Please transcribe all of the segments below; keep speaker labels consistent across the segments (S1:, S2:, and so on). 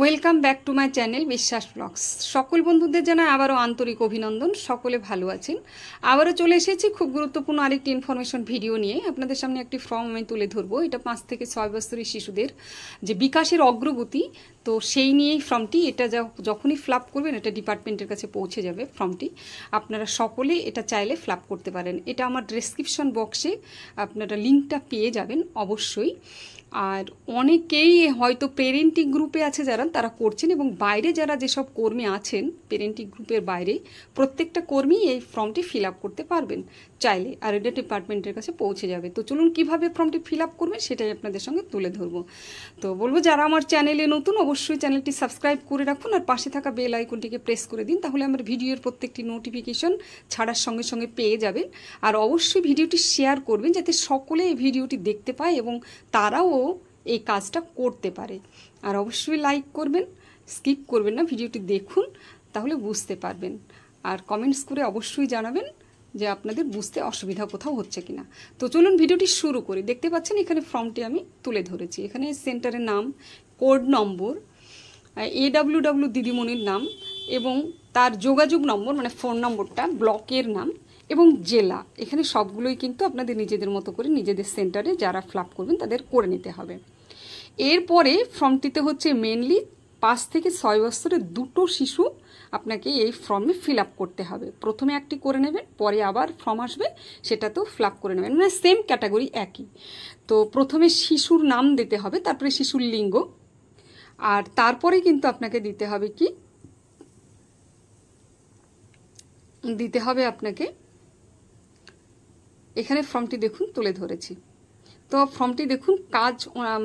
S1: welcome back to my channel Biswas vlogs সকল বন্ধুদের জানা আবারও আন্তরিক অভিনন্দন সকলে ভালো আছেন আবারও চলে এসেছি খুব গুরুত্বপূর্ণ আরেকটি ইনফরমেশন ভিডিও নিয়ে আপনাদের সামনে একটি ফর্ম আমি তুলে ধরবো এটা পাঁচ থেকে ছয় বছরের শিশুদের যে বিকাশের অগ্রগতি তো সেই নিয়েই ফর্মটি এটা যখনই ফ্লাপ করবেন এটা ডিপার্টমেন্টের কাছে পৌঁছে যাবে ফর্মটি আপনারা সকলে এটা চাইলে ফ্লাপ করতে পারেন এটা আমার ডেসক্রিপশন বক্সে আপনারা লিঙ্কটা পেয়ে যাবেন অবশ্যই আর অনেকেই হয়তো পেরেন্টিং গ্রুপে আছে যারা তারা করছেন এবং বাইরে যারা যেসব কর্মী আছেন পেরেন্টিং গ্রুপের বাইরে প্রত্যেকটা কর্মী এই ফর্মটি ফিল আপ করতে পারবেন চাইলে আর এটা ডিপার্টমেন্টের কাছে পৌঁছে যাবে তো চলুন কিভাবে ফর্মটি ফিল আপ করবেন সেটাই আপনাদের সঙ্গে তুলে ধরবো তো বলবো যারা আমার চ্যানেলে নতুন অবশ্যই চ্যানেলটি সাবস্ক্রাইব করে রাখুন আর পাশে থাকা বেল আইকনটিকে প্রেস করে দিন তাহলে আমার ভিডিওর প্রত্যেকটি নোটিফিকেশন ছাড়ার সঙ্গে সঙ্গে পেয়ে যাবেন আর অবশ্যই ভিডিওটি শেয়ার করবেন যাতে সকলে এই ভিডিওটি দেখতে পায় এবং তারাও এই কাজটা করতে পারে আর অবশ্যই লাইক করবেন স্কিপ করবেন না ভিডিওটি দেখুন তাহলে বুঝতে পারবেন আর কমেন্টস করে অবশ্যই জানাবেন যে আপনাদের বুঝতে অসুবিধা কোথাও হচ্ছে কিনা তো চলুন ভিডিওটি শুরু করি দেখতে পাচ্ছেন এখানে ফর্মটি আমি তুলে ধরেছি এখানে সেন্টারের নাম কোড নম্বর এডাব্লিউ ডাব্লিউ দিদিমণির নাম এবং তার যোগাযোগ নম্বর মানে ফোন নম্বরটা ব্লকের নাম এবং জেলা এখানে সবগুলোই কিন্তু আপনাদের নিজেদের মতো করে নিজেদের সেন্টারে যারা ফ্লাপ করবেন তাদের করে নিতে হবে এরপরে ফর্মটিতে হচ্ছে মেনলি পাঁচ থেকে ছয় বছরের দুটো শিশু আপনাকে এই ফর্মে ফিল করতে হবে প্রথমে একটি করে নেবেন পরে আবার ফর্ম আসবে সেটাতেও ফিল করে নেবেন মানে সেম ক্যাটাগরি একই তো প্রথমে শিশুর নাম দিতে হবে তারপরে শিশুর লিঙ্গ আর তারপরে কিন্তু আপনাকে দিতে হবে কি দিতে হবে আপনাকে এখানে ফর্মটি দেখুন তুলে ধরেছি তো ফর্মটি দেখুন কাজ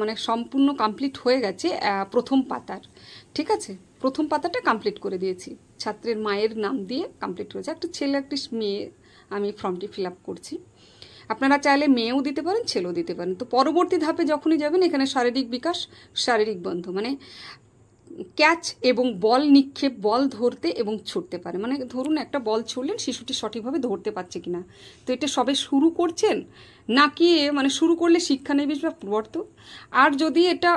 S1: মানে সম্পূর্ণ কমপ্লিট হয়ে গেছে প্রথম পাতার ঠিক আছে প্রথম পাতাটা কমপ্লিট করে দিয়েছি ছাত্রের মায়ের নাম দিয়ে কমপ্লিট হয়েছে একটা ছেলে একটি মেয়ে আমি ফর্মটি ফিল করছি আপনারা চাইলে মেয়েও দিতে পারেন ছেলেও দিতে পারেন তো পরবর্তী ধাপে যখনই যাবেন এখানে শারীরিক বিকাশ শারীরিক বন্ধ মানে ক্যাচ এবং বল নিক্ষেপ বল ধরতে এবং ছুটতে পারে মানে ধরুন একটা বল ছুড়লেন শিশুটি সঠিকভাবে ধরতে পারছে কি না তো এটা সবে শুরু করছেন নাকি মানে শুরু করলে শিক্ষা নেবেশ বা পূর্বর্ত আর যদি এটা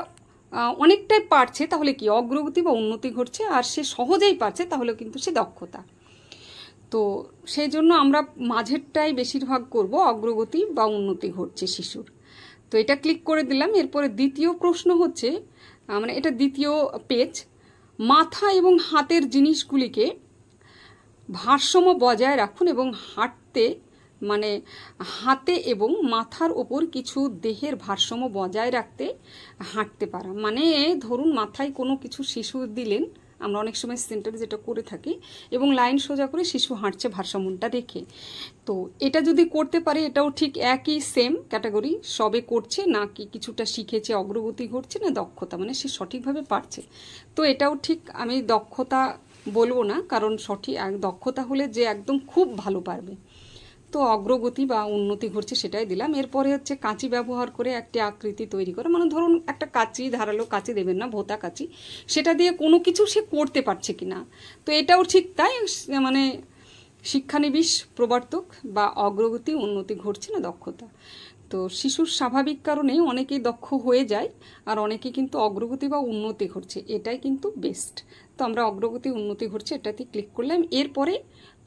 S1: অনেকটাই পারছে তাহলে কি অগ্রগতি বা উন্নতি ঘটছে আর সে সহজেই পারছে তাহলে কিন্তু সে দক্ষতা তো সেই জন্য আমরা মাঝেরটাই বেশিরভাগ করব অগ্রগতি বা উন্নতি ঘটছে শিশুর তো এটা ক্লিক করে দিলাম এরপরে দ্বিতীয় প্রশ্ন হচ্ছে মানে এটা দ্বিতীয় পেজ মাথা এবং হাতের জিনিসগুলিকে ভারসাম্য বজায় রাখুন এবং হাঁটতে মানে হাতে এবং মাথার ওপর কিছু দেহের ভারসাম্য বজায় রাখতে হাঁটতে পারা মানে ধরুন মাথায় কোনো কিছু শিশু দিলেন আমরা অনেক সময় সেন্টারে যেটা করে থাকি এবং লাইন সোজা করে শিশু হাঁটছে ভারসাম্যটা রেখে তো এটা যদি করতে পারে এটাও ঠিক একই সেম ক্যাটাগরি সবে করছে না কি কিছুটা শিখেছে অগ্রগতি ঘটছে না দক্ষতা মানে সে সঠিকভাবে পারছে তো এটাও ঠিক আমি দক্ষতা বলবো না কারণ সঠিক দক্ষতা হলে যে একদম খুব ভালো পারবে তো অগ্রগতি বা উন্নতি ঘটছে সেটাই দিলাম এরপরে হচ্ছে কাঁচি ব্যবহার করে একটি আকৃতি তৈরি করে মানে ধরুন একটা কাঁচি ধারালো কাঁচি দেবেন না ভোতা কাঁচি সেটা দিয়ে কোনো কিছু সে করতে পারছে কি না তো এটাও ঠিক তাই মানে শিক্ষানিবিশ প্রবর্তক বা অগ্রগতি উন্নতি ঘটছে না দক্ষতা তো শিশুর স্বাভাবিক কারণেই অনেকেই দক্ষ হয়ে যায় আর অনেকে কিন্তু অগ্রগতি বা উন্নতি ঘটছে এটাই কিন্তু বেস্ট তো আমরা অগ্রগতি উন্নতি ঘটছে এটাতে ক্লিক করলাম এরপরে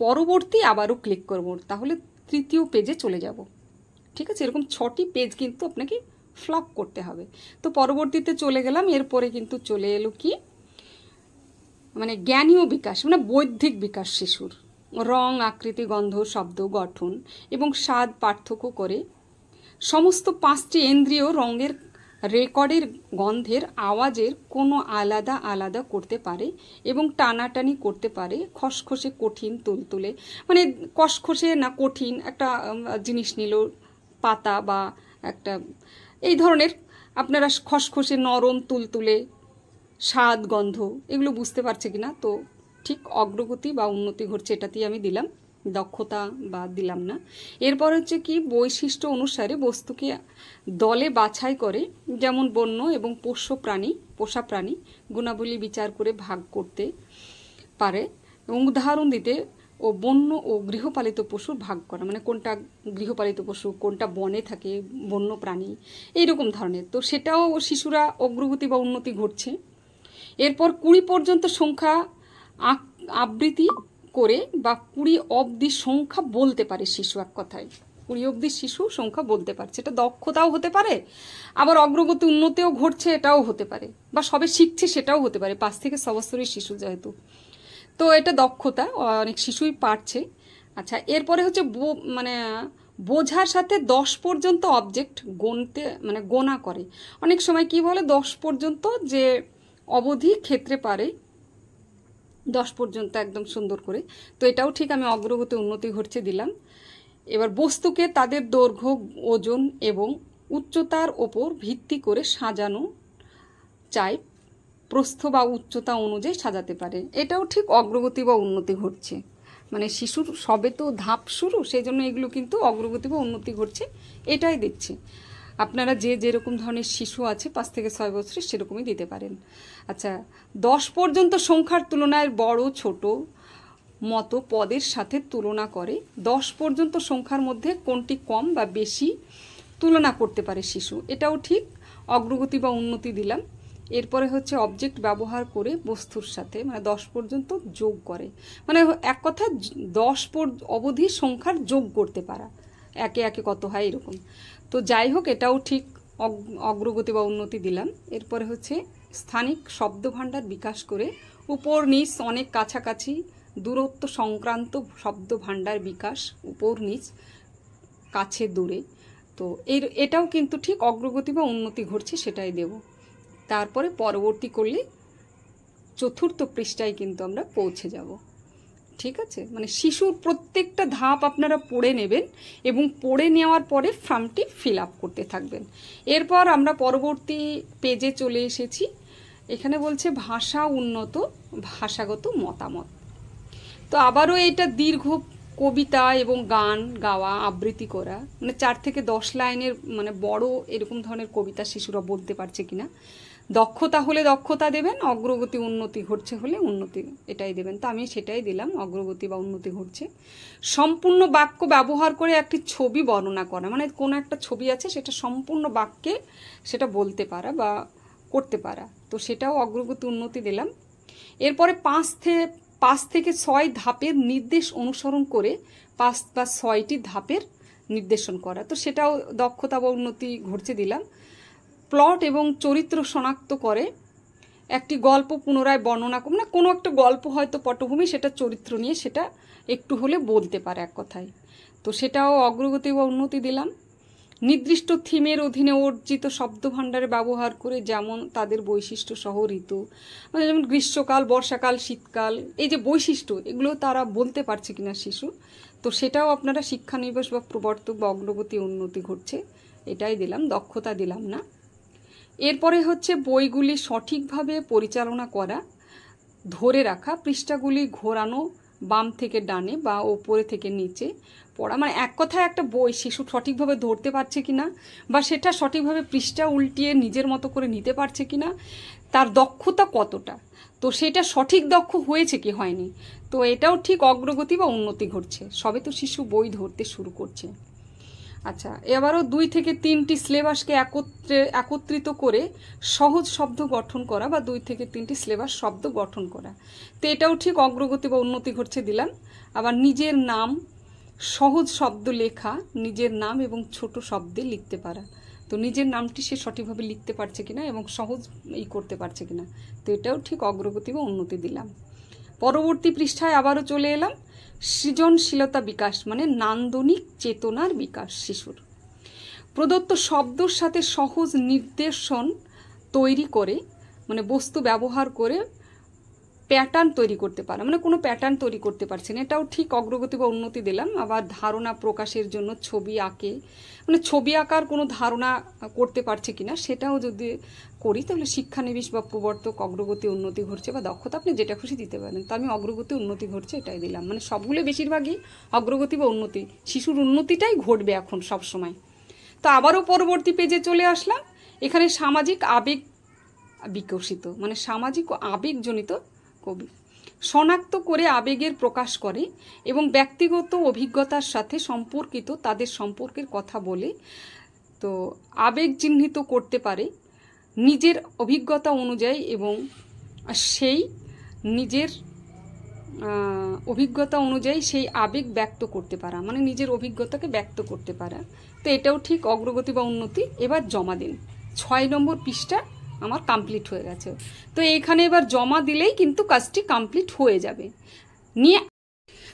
S1: পরবর্তী আবারও ক্লিক করব তাহলে তৃতীয় পেজে চলে যাব ঠিক আছে এরকম ছটি পেজ কিন্তু আপনাকে ফ্লপ করতে হবে তো পরবর্তীতে চলে গেলাম এরপরে কিন্তু চলে এলো কি মানে জ্ঞানীয় বিকাশ মানে বৌদ্ধিক বিকাশ শিশুর রং আকৃতি গন্ধ শব্দ গঠন এবং স্বাদ পার্থক্য করে সমস্ত পাঁচটি ইন্দ্রিয় রঙের রেকর্ডের গন্ধের আওয়াজের কোনো আলাদা আলাদা করতে পারে এবং টানাটানি করতে পারে খসখসে কঠিন তুলতুলে মানে খসখসে না কঠিন একটা জিনিস নিল পাতা বা একটা এই ধরনের আপনারা খসখসে নরম তুলতুলে স্বাদ গন্ধ এগুলো বুঝতে পারছে কি না তো ঠিক অগ্রগতি বা উন্নতি ঘটছে এটাতেই আমি দিলাম দক্ষতা বা দিলাম না এরপর হচ্ছে কি বৈশিষ্ট্য অনুসারে বস্তুকে দলে বাছাই করে যেমন বন্য এবং পোষ্য প্রাণী পোষা প্রাণী গুণাবলী বিচার করে ভাগ করতে পারে এবং উদাহরণ দিতে ও বন্য ও গৃহপালিত পশুর ভাগ করা মানে কোনটা গৃহপালিত পশু কোনটা বনে থাকে বন্য প্রাণী এইরকম ধরনের তো সেটাও শিশুরা অগ্রগতি বা উন্নতি ঘটছে এরপর কুড়ি পর্যন্ত সংখ্যা আবৃত্তি করে বা কুড়ি অবধি সংখ্যা বলতে পারে শিশু এক কথায় কুড়ি অবধি শিশু সংখ্যা বলতে পারছে এটা দক্ষতাও হতে পারে আবার অগ্রগতি উন্নতিও ঘটছে এটাও হতে পারে বা সবে শিখছে সেটাও হতে পারে পাঁচ থেকে ছ বছরের শিশু যেহেতু তো এটা দক্ষতা অনেক শিশুই পারছে আচ্ছা এরপরে হচ্ছে মানে বোঝার সাথে দশ পর্যন্ত অবজেক্ট গণতে মানে গোনা করে অনেক সময় কি বলে দশ পর্যন্ত যে অবধি ক্ষেত্রে পারে দশ পর্যন্ত একদম সুন্দর করে তো এটাও ঠিক আমি অগ্রগতি উন্নতি ঘটছে দিলাম এবার বস্তুকে তাদের দৈর্ঘ্য ওজন এবং উচ্চতার ওপর ভিত্তি করে সাজানো চাই প্রস্থ বা উচ্চতা অনুযায়ী সাজাতে পারে এটাও ঠিক অগ্রগতি বা উন্নতি ঘটছে মানে শিশুর সবে তো ধাপ শুরু সেই জন্য এগুলো কিন্তু অগ্রগতি বা উন্নতি ঘটছে এটাই দিচ্ছে আপনারা যে যেরকম ধরনের শিশু আছে পাঁচ থেকে ছয় বছরের সেরকমই দিতে পারেন আচ্ছা দশ পর্যন্ত সংখ্যার তুলনায় বড় ছোট মতো পদের সাথে তুলনা করে দশ পর্যন্ত সংখ্যার মধ্যে কোনটি কম বা বেশি তুলনা করতে পারে শিশু এটাও ঠিক অগ্রগতি বা উন্নতি দিলাম এরপরে হচ্ছে অবজেক্ট ব্যবহার করে বস্তুর সাথে মানে দশ পর্যন্ত যোগ করে মানে এক কথা দশ অবধি সংখ্যার যোগ করতে পারা একে একে কত হয় এরকম তো যাই হোক এটাও ঠিক অগ্রগতি বা উন্নতি দিলাম এরপরে হচ্ছে স্থানিক শব্দভাণ্ডার বিকাশ করে উপর নিচ অনেক কাছাকাছি দূরত্ব সংক্রান্ত শব্দভাণ্ডার বিকাশ উপর নিচ কাছে দূরে তো এর এটাও কিন্তু ঠিক অগ্রগতি বা উন্নতি ঘটছে সেটাই দেব তারপরে পরবর্তী করলে চতুর্থ পৃষ্ঠায় কিন্তু আমরা পৌঁছে যাব ঠিক আছে মানে শিশুর প্রত্যেকটা ধাপ আপনারা পড়ে নেবেন এবং পড়ে নেওয়ার পরে ফর্মটি ফিল আপ করতে থাকবেন এরপর আমরা পরবর্তী পেজে চলে এসেছি এখানে বলছে ভাষা উন্নত ভাষাগত মতামত তো আবারও এটা দীর্ঘ কবিতা এবং গান গাওয়া আবৃত্তি করা মানে চার থেকে দশ লাইনের মানে বড় এরকম ধরনের কবিতা শিশুরা বলতে পারছে কিনা দক্ষতা হলে দক্ষতা দেবেন অগ্রগতি উন্নতি ঘটছে হলে উন্নতি এটাই দেবেন তো আমি সেটাই দিলাম অগ্রগতি বা উন্নতি ঘটছে সম্পূর্ণ বাক্য ব্যবহার করে একটি ছবি বর্ণনা করা মানে কোনো একটা ছবি আছে সেটা সম্পূর্ণ বাক্যে সেটা বলতে পারা বা করতে পারা তো সেটাও অগ্রগতি উন্নতি দিলাম এরপরে পাঁচ থেকে পাঁচ থেকে ছয় ধাপের নির্দেশ অনুসরণ করে পাঁচ বা ছয়টি ধাপের নির্দেশন করা তো সেটাও দক্ষতা বা উন্নতি ঘটছে দিলাম প্লট এবং চরিত্র শনাক্ত করে একটি গল্প পুনরায় বর্ণনা মানে কোনো একটা গল্প হয়তো পটভূমি সেটা চরিত্র নিয়ে সেটা একটু হলে বলতে পারে এক কথায় তো সেটাও অগ্রগতি বা উন্নতি দিলাম নির্দিষ্ট থিমের অধীনে অর্জিত শব্দভাণ্ডারে ব্যবহার করে যেমন তাদের বৈশিষ্ট্য সহ ঋতু মানে যেমন গ্রীষ্মকাল বর্ষাকাল শীতকাল এই যে বৈশিষ্ট্য এগুলো তারা বলতে পারছে কিনা শিশু তো সেটাও আপনারা শিক্ষানিবেশ বা প্রবর্তক বা অগ্রগতি উন্নতি ঘটছে এটাই দিলাম দক্ষতা দিলাম না এরপরে হচ্ছে বইগুলি সঠিকভাবে পরিচালনা করা ধরে রাখা পৃষ্ঠাগুলি ঘোরানো বাম থেকে ডানে বা ওপরে থেকে নিচে পড়া মানে এক কথায় একটা বই শিশু সঠিকভাবে ধরতে পারছে কি না বা সেটা সঠিকভাবে পৃষ্ঠা উল্টিয়ে নিজের মতো করে নিতে পারছে কি না তার দক্ষতা কতটা তো সেটা সঠিক দক্ষ হয়েছে কি হয়নি তো এটাও ঠিক অগ্রগতি বা উন্নতি ঘটছে সবে তো শিশু বই ধরতে শুরু করছে আচ্ছা এবারও দুই থেকে তিনটি সিলেবাসকে একত্রে একত্রিত করে সহজ শব্দ গঠন করা বা দুই থেকে তিনটি সিলেবাস শব্দ গঠন করা তো এটাও ঠিক অগ্রগতি বা উন্নতি ঘটছে দিলাম আবার নিজের নাম সহজ শব্দ লেখা নিজের নাম এবং ছোট শব্দে লিখতে পারা তো নিজের নামটি সে সঠিকভাবে লিখতে পারছে কিনা এবং সহজ ই করতে পারছে কিনা তো এটাও ঠিক অগ্রগতি বা উন্নতি দিলাম পরবর্তী পৃষ্ঠায় আবারও চলে এলাম সৃজনশীলতা বিকাশ মানে নান্দনিক চেতনার বিকাশ শিশুর প্রদত্ত শব্দর সাথে সহজ নির্দেশন তৈরি করে মানে বস্তু ব্যবহার করে প্যাটার্ন তৈরি করতে পারে মানে কোনো প্যাটার্ন তৈরি করতে পারছেন এটাও ঠিক অগ্রগতি বা উন্নতি দিলাম আবার ধারণা প্রকাশের জন্য ছবি আঁকে মানে ছবি আঁকার কোনো ধারণা করতে পারছে কিনা সেটাও যদি করি তাহলে শিক্ষানিবেশ বা প্রবর্তক অগ্রগতি উন্নতি ঘটছে বা দক্ষতা আপনি যেটা খুশি দিতে পারেন তো আমি অগ্রগতি উন্নতি ঘটছে এটাই দিলাম মানে সবগুলো বেশিরভাগই অগ্রগতি বা উন্নতি শিশুর উন্নতিটাই ঘটবে এখন সব সময় তো আবারও পরবর্তী পেজে চলে আসলাম এখানে সামাজিক আবেগ বিকশিত মানে সামাজিক ও আবেগজনিত কবি শনাক্ত করে আবেগের প্রকাশ করে এবং ব্যক্তিগত অভিজ্ঞতার সাথে সম্পর্কিত তাদের সম্পর্কের কথা বলে তো আবেগ চিহ্নিত করতে পারে নিজের অভিজ্ঞতা অনুযায়ী এবং সেই নিজের অভিজ্ঞতা অনুযায়ী সেই আবেগ ব্যক্ত করতে পারা মানে নিজের অভিজ্ঞতাকে ব্যক্ত করতে পারা তো এটাও ঠিক অগ্রগতি বা উন্নতি এবার জমা দিন ছয় নম্বর পৃষ্ঠা আমার কমপ্লিট হয়ে গেছে তো এইখানে এবার জমা দিলেই কিন্তু কাজটি কমপ্লিট হয়ে যাবে নিয়ে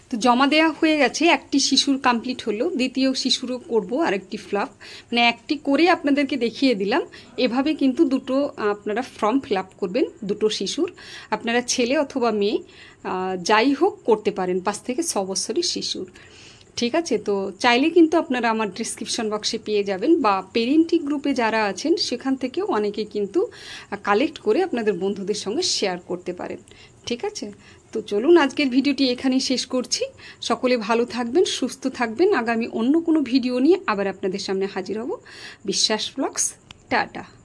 S1: তো জমা দেওয়া হয়ে গেছে একটি শিশুর কমপ্লিট হলো দ্বিতীয় শিশুরও করব আরেকটি ফ্লাফ মানে একটি করে আপনাদেরকে দেখিয়ে দিলাম এভাবে কিন্তু দুটো আপনারা ফর্ম ফিল করবেন দুটো শিশুর আপনারা ছেলে অথবা মেয়ে যাই হোক করতে পারেন পাঁচ থেকে ছ বছরের শিশুর ঠিক আছে তো চাইলে কিন্তু আপনারা আমার ডিসক্রিপশন বক্সে পেয়ে যাবেন বা পেরেন্টিং গ্রুপে যারা আছেন সেখান থেকেও অনেকে কিন্তু কালেক্ট করে আপনাদের বন্ধুদের সঙ্গে শেয়ার করতে পারেন ঠিক আছে তো চলুন আজকের ভিডিওটি এখানেই শেষ করছি সকলে ভালো থাকবেন সুস্থ থাকবেন আগামী অন্য কোনো ভিডিও নিয়ে আবার আপনাদের সামনে হাজির হব বিশ্বাস ব্লগস টাটা